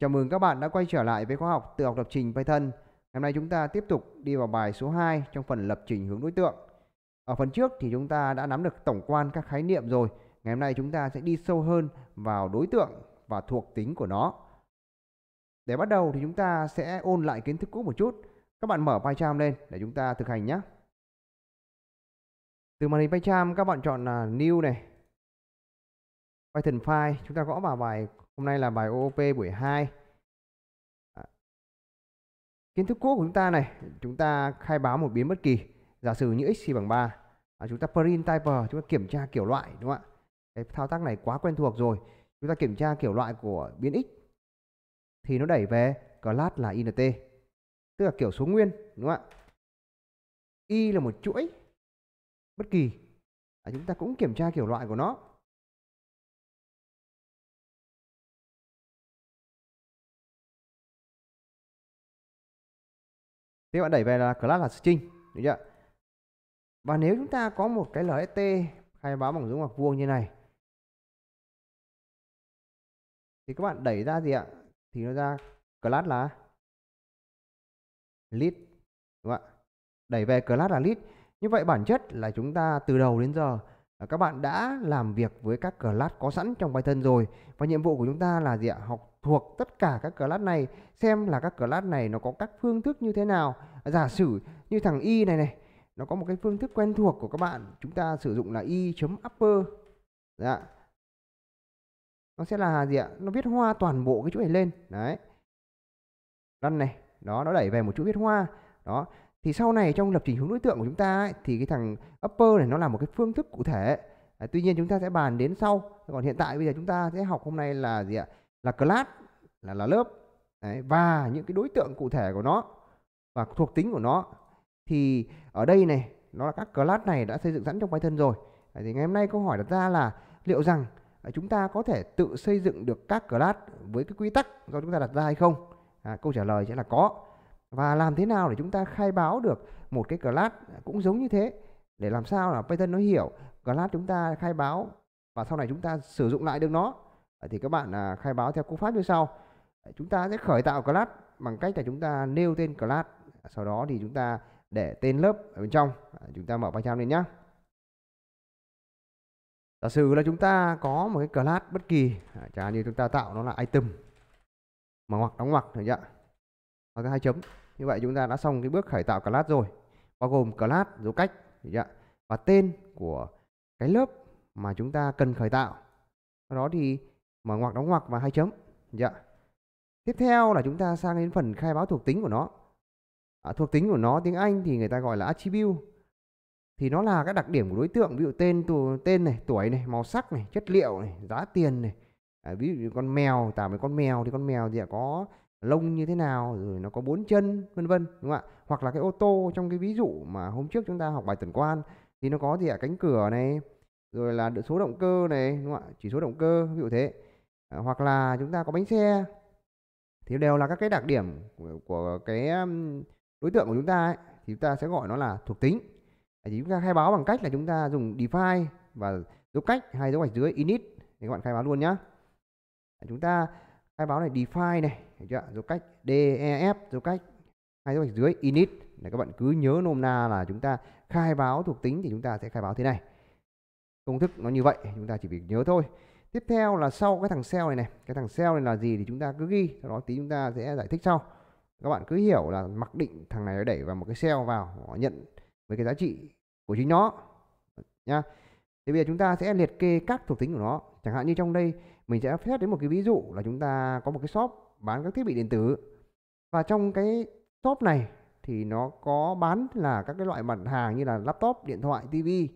Chào mừng các bạn đã quay trở lại với khóa học tự học lập trình Python. Hôm nay chúng ta tiếp tục đi vào bài số 2 trong phần lập trình hướng đối tượng. Ở phần trước thì chúng ta đã nắm được tổng quan các khái niệm rồi. Ngày hôm nay chúng ta sẽ đi sâu hơn vào đối tượng và thuộc tính của nó. Để bắt đầu thì chúng ta sẽ ôn lại kiến thức cũ một chút. Các bạn mở PyCharm lên để chúng ta thực hành nhé. Từ màn hình PyCharm các bạn chọn là New này. Python file chúng ta gõ vào bài Hôm nay là bài OOP buổi 2. Dạ. Kiến thức cũ của chúng ta này, chúng ta khai báo một biến bất kỳ. Giả sử như x bằng 3. À, chúng ta print type, chúng ta kiểm tra kiểu loại đúng không ạ? Cái thao tác này quá quen thuộc rồi. Chúng ta kiểm tra kiểu loại của biến x thì nó đẩy về class là int, tức là kiểu số nguyên đúng không ạ? Y là một chuỗi bất kỳ. À, chúng ta cũng kiểm tra kiểu loại của nó thế bạn đẩy về là class là string đúng chưa và nếu chúng ta có một cái lst khai báo bằng dấu ngoặc vuông như này thì các bạn đẩy ra gì ạ thì nó ra class là list đúng không ạ đẩy về class là list như vậy bản chất là chúng ta từ đầu đến giờ Ờ, các bạn đã làm việc với các class có sẵn trong Python rồi và nhiệm vụ của chúng ta là gì ạ học thuộc tất cả các class này xem là các class này nó có các phương thức như thế nào ờ, giả sử như thằng y này này nó có một cái phương thức quen thuộc của các bạn chúng ta sử dụng là y.upper dạ nó sẽ là gì ạ nó viết hoa toàn bộ cái chuỗi này lên đấy run này đó nó đẩy về một chuỗi viết hoa đó thì sau này trong lập trình hướng đối tượng của chúng ta ấy, thì cái thằng upper này nó là một cái phương thức cụ thể à, tuy nhiên chúng ta sẽ bàn đến sau còn hiện tại bây giờ chúng ta sẽ học hôm nay là gì ạ là class là là lớp Đấy, và những cái đối tượng cụ thể của nó và thuộc tính của nó thì ở đây này nó là các class này đã xây dựng sẵn trong Python rồi à, thì ngày hôm nay câu hỏi đặt ra là liệu rằng à, chúng ta có thể tự xây dựng được các class với cái quy tắc do chúng ta đặt ra hay không à, câu trả lời sẽ là có và làm thế nào để chúng ta khai báo được một cái class cũng giống như thế để làm sao là Python nó hiểu class chúng ta khai báo và sau này chúng ta sử dụng lại được nó thì các bạn à, khai báo theo cú pháp như sau chúng ta sẽ khởi tạo class bằng cách là chúng ta nêu tên class sau đó thì chúng ta để tên lớp ở bên trong chúng ta mở PyCharm lên nhé giả sử là chúng ta có một cái class bất kỳ à, chẳng như chúng ta tạo nó là item mà ngoặc đóng ngoặc thôi chưa hoặc là hai chấm như vậy chúng ta đã xong cái bước khởi tạo class rồi bao gồm class dấu cách và tên của cái lớp mà chúng ta cần khởi tạo sau đó thì mở ngoặc đóng ngoặc và hai chấm tiếp theo là chúng ta sang đến phần khai báo thuộc tính của nó à, thuộc tính của nó tiếng anh thì người ta gọi là attribute thì nó là các đặc điểm của đối tượng ví dụ tên tù, tên này tuổi này màu sắc này chất liệu này giá tiền này à, ví dụ con mèo tạo với con mèo thì con mèo thì có lông như thế nào rồi nó có bốn chân vân vân đúng không ạ hoặc là cái ô tô trong cái ví dụ mà hôm trước chúng ta học bài tuần quan thì nó có gì ạ cánh cửa này rồi là số động cơ này đúng không ạ chỉ số động cơ ví dụ thế à, hoặc là chúng ta có bánh xe thì đều là các cái đặc điểm của, của cái đối tượng của chúng ta ấy, thì chúng ta sẽ gọi nó là thuộc tính thì chúng ta khai báo bằng cách là chúng ta dùng define và dấu cách hay dấu gạch dưới init thì các bạn khai báo luôn nhá chúng ta khai báo này define này hiểu chưa dấu cách def dấu cách hai dấu cách dưới init là các bạn cứ nhớ nôm na là chúng ta khai báo thuộc tính thì chúng ta sẽ khai báo thế này công thức nó như vậy chúng ta chỉ việc nhớ thôi tiếp theo là sau cái thằng cell này này cái thằng cell này là gì thì chúng ta cứ ghi sau đó tí chúng ta sẽ giải thích sau các bạn cứ hiểu là mặc định thằng này nó đẩy vào một cái cell vào nó nhận với cái giá trị của chính nó nha. thế bây giờ chúng ta sẽ liệt kê các thuộc tính của nó chẳng hạn như trong đây mình sẽ phép đến một cái ví dụ là chúng ta có một cái shop bán các thiết bị điện tử và trong cái shop này thì nó có bán là các cái loại mặt hàng như là laptop, điện thoại, tivi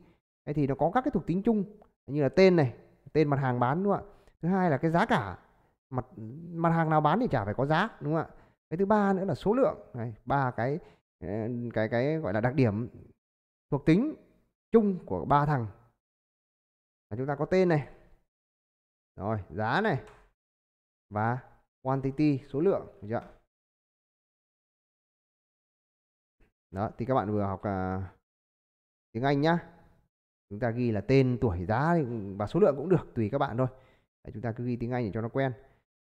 thì nó có các cái thuộc tính chung như là tên này, tên mặt hàng bán đúng không ạ? Thứ hai là cái giá cả mặt mặt hàng nào bán thì chả phải có giá đúng không ạ? Cái thứ ba nữa là số lượng, này, ba cái ờ, cái cái gọi là đặc điểm thuộc tính chung của ba thằng là chúng ta có tên này rồi giá này và quantity số lượng được chưa? đó thì các bạn vừa học à, tiếng Anh nhá chúng ta ghi là tên tuổi giá và số lượng cũng được tùy các bạn thôi Đấy, chúng ta cứ ghi tiếng Anh để cho nó quen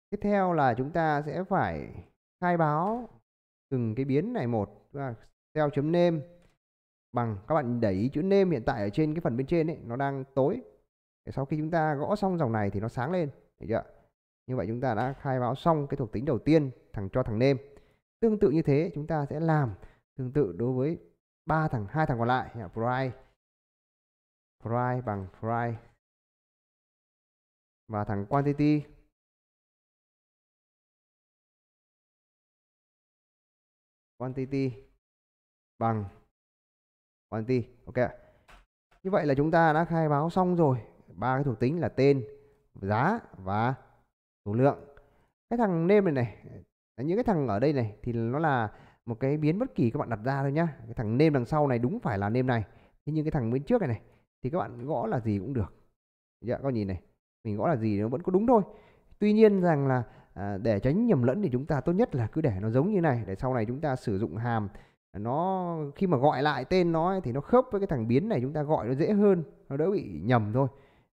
tiếp theo là chúng ta sẽ phải khai báo từng cái biến này một theo chấm name bằng các bạn đẩy chữ name hiện tại ở trên cái phần bên trên ấy nó đang tối sau khi chúng ta gõ xong dòng này thì nó sáng lên được chưa như vậy chúng ta đã khai báo xong cái thuộc tính đầu tiên thằng cho thằng nêm tương tự như thế chúng ta sẽ làm tương tự đối với ba thằng hai thằng còn lại price price bằng price và thằng quantity quantity bằng quantity ok như vậy là chúng ta đã khai báo xong rồi ba cái thuộc tính là tên giá và số lượng cái thằng name này này những cái thằng ở đây này thì nó là một cái biến bất kỳ các bạn đặt ra thôi nhá cái thằng name đằng sau này đúng phải là name này thế nhưng cái thằng bên trước này này thì các bạn gõ là gì cũng được dạ các nhìn này mình gõ là gì nó vẫn có đúng thôi tuy nhiên rằng là à, để tránh nhầm lẫn thì chúng ta tốt nhất là cứ để nó giống như này để sau này chúng ta sử dụng hàm nó khi mà gọi lại tên nó thì nó khớp với cái thằng biến này chúng ta gọi nó dễ hơn nó đỡ bị nhầm thôi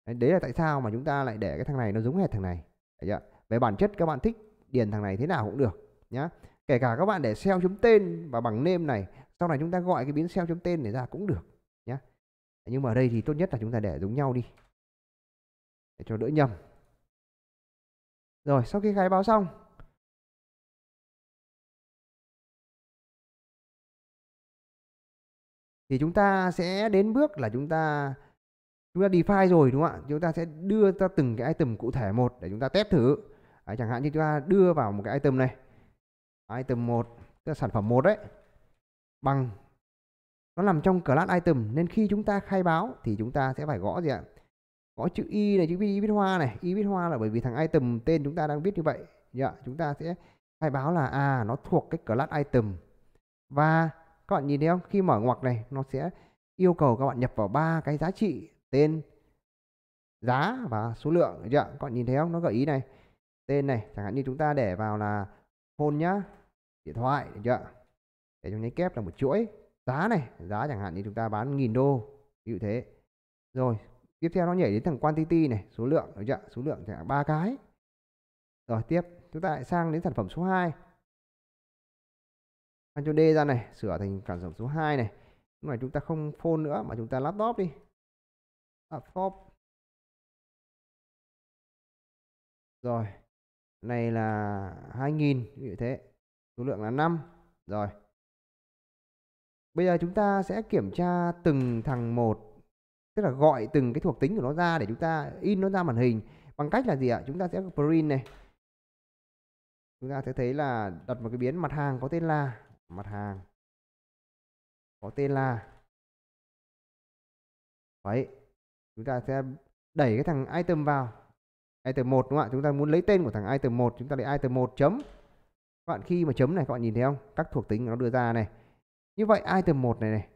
đấy là tại sao mà chúng ta lại để cái thằng này nó giống hệt thằng này chưa? về bản chất các bạn thích điền thằng này thế nào cũng được nhá kể cả các bạn để cell chấm tên và bằng name này sau này chúng ta gọi cái biến cell chấm tên này ra cũng được nhá nhưng mà ở đây thì tốt nhất là chúng ta để giống nhau đi để cho đỡ nhầm rồi sau khi khai báo xong thì chúng ta sẽ đến bước là chúng ta chúng ta define rồi đúng không ạ chúng ta sẽ đưa ra từng cái item cụ thể một để chúng ta test thử đấy, chẳng hạn như chúng ta đưa vào một cái item này item một tức sản phẩm một đấy bằng nó nằm trong class item nên khi chúng ta khai báo thì chúng ta sẽ phải gõ gì ạ gõ chữ y này chữ y viết hoa này y viết hoa là bởi vì thằng item tên chúng ta đang viết như vậy dạ, chúng ta sẽ khai báo là à nó thuộc cái class item và các bạn nhìn thấy không khi mở ngoặc này nó sẽ yêu cầu các bạn nhập vào ba cái giá trị tên giá và số lượng được chưa các bạn nhìn thấy không nó gợi ý này tên này chẳng hạn như chúng ta để vào là phone nhá điện thoại được chưa để chúng lấy kép là một chuỗi giá này giá chẳng hạn như chúng ta bán nghìn đô như thế rồi tiếp theo nó nhảy đến thằng quantity này số lượng được chưa số lượng chẳng hạn ba cái rồi tiếp chúng ta lại sang đến sản phẩm số 2 Anh cho D ra này sửa thành sản phẩm số 2 này lúc này chúng ta không phone nữa mà chúng ta laptop đi à, ờ, form rồi này là 2000 như thế số lượng là 5 rồi bây giờ chúng ta sẽ kiểm tra từng thằng một tức là gọi từng cái thuộc tính của nó ra để chúng ta in nó ra màn hình bằng cách là gì ạ chúng ta sẽ print này chúng ta sẽ thấy là đặt một cái biến mặt hàng có tên là mặt hàng có tên là đấy chúng ta sẽ đẩy cái thằng item vào item một đúng không ạ chúng ta muốn lấy tên của thằng item một chúng ta lấy item một chấm các bạn khi mà chấm này các bạn nhìn thấy không các thuộc tính nó đưa ra này như vậy item một này này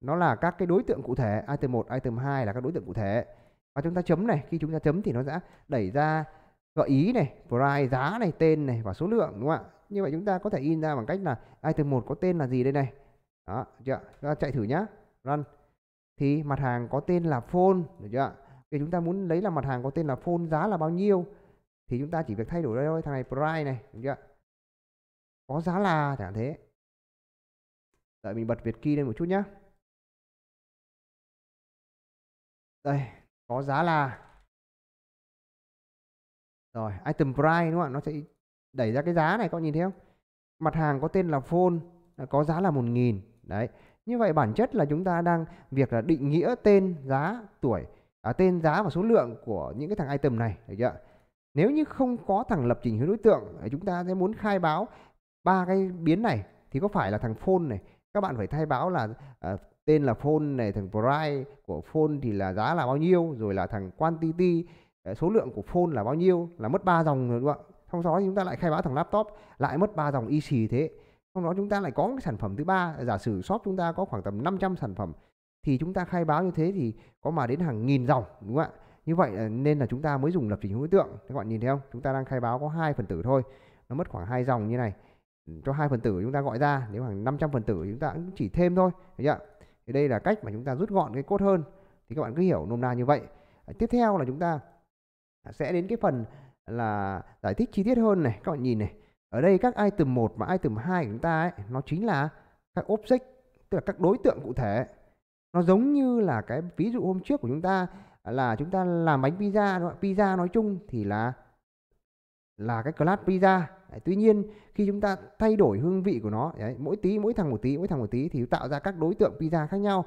nó là các cái đối tượng cụ thể item một item hai là các đối tượng cụ thể và chúng ta chấm này khi chúng ta chấm thì nó sẽ đẩy ra gợi ý này price giá này tên này và số lượng đúng không ạ như vậy chúng ta có thể in ra bằng cách là item một có tên là gì đây này đó chưa chúng ta chạy thử nhá run thì mặt hàng có tên là phone được chưa ạ thì chúng ta muốn lấy là mặt hàng có tên là phone giá là bao nhiêu thì chúng ta chỉ việc thay đổi đây thôi thằng này price này đúng chưa có giá là chẳng thế đợi mình bật việt key lên một chút nhá. đây có giá là rồi item price đúng không ạ nó sẽ đẩy ra cái giá này các bạn nhìn thấy không mặt hàng có tên là phone có giá là một nghìn đấy như vậy bản chất là chúng ta đang việc là định nghĩa tên giá tuổi à, tên giá và số lượng của những cái thằng item này được chưa nếu như không có thằng lập trình hướng đối tượng chúng ta sẽ muốn khai báo ba cái biến này thì có phải là thằng phone này các bạn phải thay báo là à, tên là phone này thằng price của phone thì là giá là bao nhiêu rồi là thằng quantity à, số lượng của phone là bao nhiêu là mất ba dòng rồi đúng không ạ sau đó chúng ta lại khai báo thằng laptop lại mất ba dòng y xì thế hôm đó chúng ta lại có cái sản phẩm thứ ba giả sử shop chúng ta có khoảng tầm 500 sản phẩm thì chúng ta khai báo như thế thì có mà đến hàng nghìn dòng đúng không ạ như vậy nên là chúng ta mới dùng lập trình hướng đối tượng các bạn nhìn thấy không chúng ta đang khai báo có hai phần tử thôi nó mất khoảng hai dòng như này cho hai phần tử chúng ta gọi ra nếu hàng 500 phần tử chúng ta cũng chỉ thêm thôi thấy chưa thì đây là cách mà chúng ta rút gọn cái cốt hơn thì các bạn cứ hiểu nôm na như vậy à, tiếp theo là chúng ta sẽ đến cái phần là giải thích chi tiết hơn này các bạn nhìn này ở đây các item 1 và item 2 của chúng ta ấy, nó chính là các object, tức là các đối tượng cụ thể. Nó giống như là cái ví dụ hôm trước của chúng ta là chúng ta làm bánh pizza, pizza nói chung thì là là cái class pizza. Đấy, tuy nhiên khi chúng ta thay đổi hương vị của nó, đấy, mỗi tí mỗi thằng một tí, mỗi thằng một tí thì tạo ra các đối tượng pizza khác nhau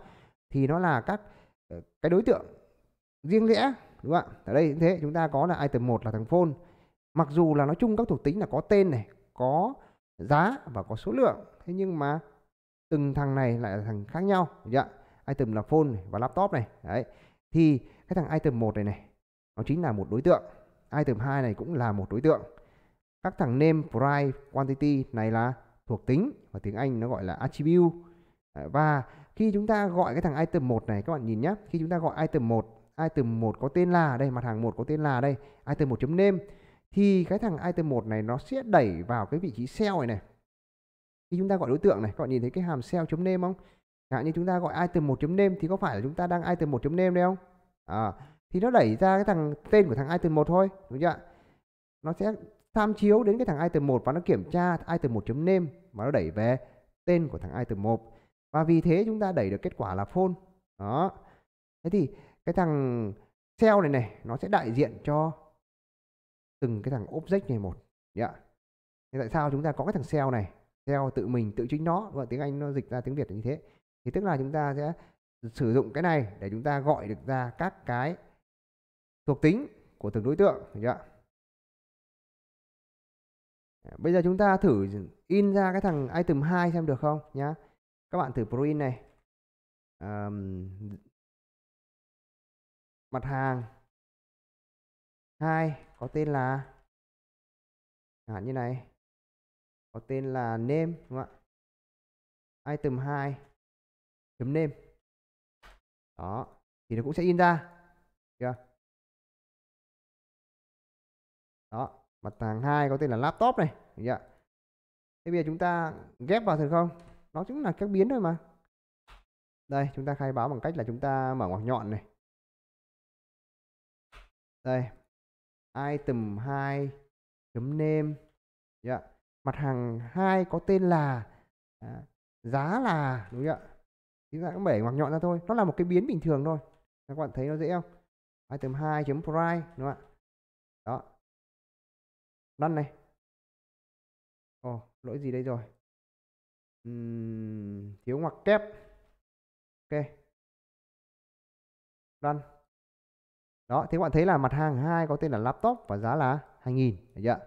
thì nó là các ờ, cái đối tượng riêng lẻ đúng không ạ? Ở đây như thế, chúng ta có là item 1 là thằng phone mặc dù là nói chung các thuộc tính là có tên này có giá và có số lượng thế nhưng mà từng thằng này lại là thằng khác nhau dạ item là phone và laptop này đấy thì cái thằng item một này này nó chính là một đối tượng item hai này cũng là một đối tượng các thằng name price quantity này là thuộc tính và tiếng Anh nó gọi là attribute và khi chúng ta gọi cái thằng item 1 này các bạn nhìn nhé khi chúng ta gọi item 1 item 1 có tên là đây mặt hàng 1 có tên là đây item 1 name thì cái thằng item 1 này nó sẽ đẩy vào cái vị trí cell này này khi chúng ta gọi đối tượng này các bạn nhìn thấy cái hàm cell chấm name không hạn như chúng ta gọi item 1 chấm name thì có phải là chúng ta đang item 1 chấm name đấy không à, thì nó đẩy ra cái thằng tên của thằng item 1 thôi đúng chưa nó sẽ tham chiếu đến cái thằng item 1 và nó kiểm tra item 1 chấm name và nó đẩy về tên của thằng item 1 và vì thế chúng ta đẩy được kết quả là phone đó thế thì cái thằng cell này này nó sẽ đại diện cho từng cái thằng object này một yeah. tại sao chúng ta có cái thằng cell này cell tự mình tự chính nó và tiếng Anh nó dịch ra tiếng Việt như thế thì tức là chúng ta sẽ sử dụng cái này để chúng ta gọi được ra các cái thuộc tính của từng đối tượng chưa? bây giờ chúng ta thử in ra cái thằng item 2 xem được không nhá các bạn thử print này um, mặt hàng 2 có tên là à, như này có tên là name đúng không ạ item 2 chấm name đó thì nó cũng sẽ in ra chưa đó mặt hàng hai có tên là laptop này được chưa? thế bây giờ chúng ta ghép vào thật không nó cũng là các biến thôi mà đây chúng ta khai báo bằng cách là chúng ta mở ngoặc nhọn này đây item 2 chấm name yeah. Dạ. mặt hàng 2 có tên là à, giá là đúng không ạ chúng ta cũng bể ngoặc nhọn ra thôi nó là một cái biến bình thường thôi các bạn thấy nó dễ không item 2 chấm price đúng không ạ đó đăng này ồ oh, lỗi gì đây rồi uhm, thiếu ngoặc kép ok đăng đó thế các bạn thấy là mặt hàng hai có tên là laptop và giá là 2.000 chưa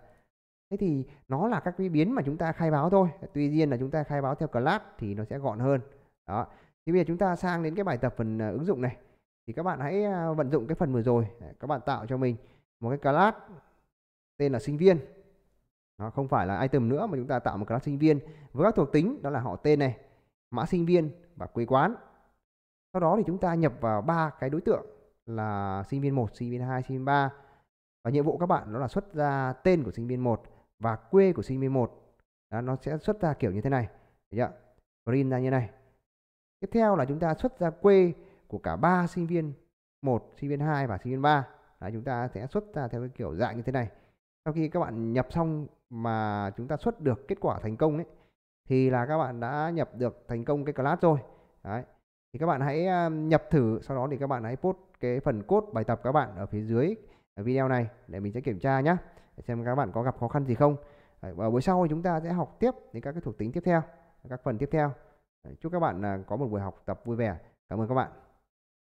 thế thì nó là các cái biến mà chúng ta khai báo thôi tuy nhiên là chúng ta khai báo theo class thì nó sẽ gọn hơn đó thì bây giờ chúng ta sang đến cái bài tập phần ờ, ứng dụng này thì các bạn hãy ờ, vận dụng cái phần vừa rồi các bạn tạo cho mình một cái class tên là sinh viên nó không phải là item nữa mà chúng ta tạo một class sinh viên với các thuộc tính đó là họ tên này mã sinh viên và quê quán sau đó thì chúng ta nhập vào ba cái đối tượng là sinh viên 1, sinh viên 2, sinh viên 3 và nhiệm vụ các bạn đó là xuất ra tên của sinh viên 1 và quê của sinh viên 1 đó, nó sẽ xuất ra kiểu như thế này thấy chưa print ra như này tiếp theo là chúng ta xuất ra quê của cả ba sinh viên một sinh viên 2 và sinh viên 3 Đấy, chúng ta sẽ xuất ra theo cái kiểu dạng như thế này sau khi các bạn nhập xong mà chúng ta xuất được kết quả thành công ấy thì là các bạn đã nhập được thành công cái class rồi Đấy thì các bạn hãy à, nhập thử sau đó thì các bạn hãy post cái phần cốt bài tập các bạn ở phía dưới à, video này để mình sẽ kiểm tra nhé để xem các bạn có gặp khó khăn gì không và buổi sau chúng ta sẽ học tiếp đến các cái thuộc tính tiếp theo các phần tiếp theo chúc các bạn à, có một buổi học tập vui vẻ cảm ơn các bạn